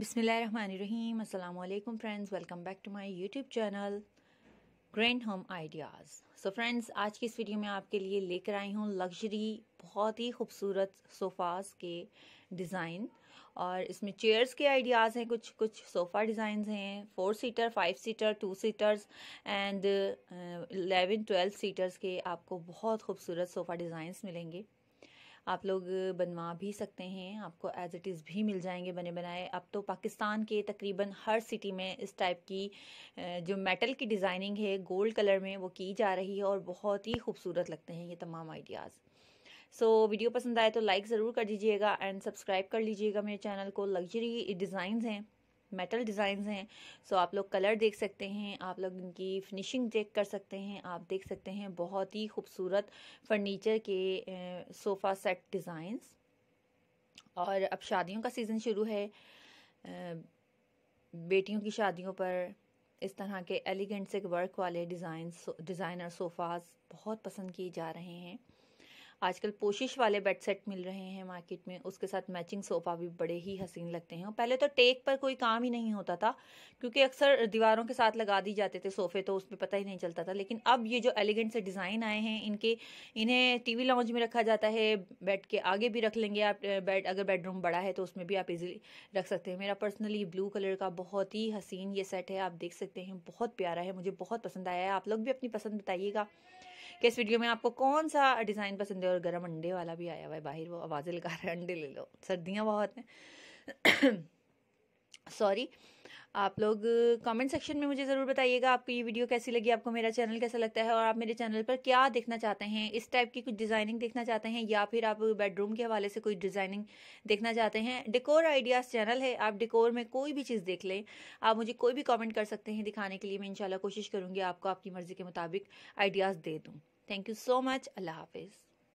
बिसमीम अल्लाम friends welcome back to my YouTube channel grand home ideas so friends आज की इस वीडियो में आपके लिए लेकर आई हूँ लग्जरी बहुत ही खूबसूरत सोफ़ाज़ के डिज़ाइन और इसमें चेयर्स के आइडियाज़ हैं कुछ कुछ सोफ़ा डिज़ाइन हैं four seater five seater two seaters and eleven twelve seaters के आपको बहुत खूबसूरत सोफ़ा डिज़ाइंस मिलेंगे आप लोग बनवा भी सकते हैं आपको एज इट इज़ भी मिल जाएंगे बने बनाए अब तो पाकिस्तान के तकरीबन हर सिटी में इस टाइप की जो मेटल की डिज़ाइनिंग है गोल्ड कलर में वो की जा रही है और बहुत ही खूबसूरत लगते हैं ये तमाम आइडियाज़ सो so, वीडियो पसंद आए तो लाइक ज़रूर कर दीजिएगा एंड सब्सक्राइब कर लीजिएगा मेरे चैनल को लग्जरी डिज़ाइन हैं मेटल डिज़ाइंस हैं सो आप लोग कलर देख सकते हैं आप लोग इनकी फिनिशिंग चेक कर सकते हैं आप देख सकते हैं बहुत ही खूबसूरत फर्नीचर के सोफ़ा सेट डिज़ाइंस और अब शादियों का सीज़न शुरू है बेटियों की शादियों पर इस तरह के एलिगेंट से वर्क वाले डिज़ाइन डिज़ाइनर सोफ़ाज़ बहुत पसंद किए जा रहे हैं आजकल पोशिश वाले बेड सेट मिल रहे हैं मार्केट में उसके साथ मैचिंग सोफ़ा भी बड़े ही हसीन लगते हैं पहले तो टेक पर कोई काम ही नहीं होता था क्योंकि अक्सर दीवारों के साथ लगा दी जाते थे सोफ़े तो उसमें पता ही नहीं चलता था लेकिन अब ये जो एलिगेंट से डिज़ाइन आए हैं इनके इन्हें टी वी लाउंज में रखा जाता है बेड के आगे भी रख लेंगे आप बेड अगर बेडरूम बड़ा है तो उसमें भी आप इजीली रख सकते हैं मेरा पर्सनली ब्लू कलर का बहुत ही हसीन ये सेट है आप देख सकते हैं बहुत प्यारा है मुझे बहुत पसंद आया है आप लोग भी अपनी पसंद बताइएगा कि इस वीडियो में आपको कौन सा डिज़ाइन पसंद है और गर्म अंडे वाला भी आया हुआ है बाहर वो आवाज़ें लगा रहे हैं अंडे ले लो सर्दियाँ बहुत हैं सॉरी आप लोग कमेंट सेक्शन में मुझे ज़रूर बताइएगा आपको ये वीडियो कैसी लगी आपको मेरा चैनल कैसा लगता है और आप मेरे चैनल पर क्या देखना चाहते हैं इस टाइप की कुछ डिज़ाइनिंग देखना चाहते हैं या फिर आप बेडरूम के हवाले से कोई डिज़ाइनिंग देखना चाहते हैं डिकोर आइडियाज़ चैनल है आप डिकोर में कोई भी चीज़ देख लें आप मुझे कोई भी कॉमेंट कर सकते हैं दिखाने के लिए मैं इनशाला कोशिश करूँगी आपको आपकी मर्ज़ी के मुताबिक आइडियाज़ दे दूँ थैंक यू सो मच अल्लाह हाफिज़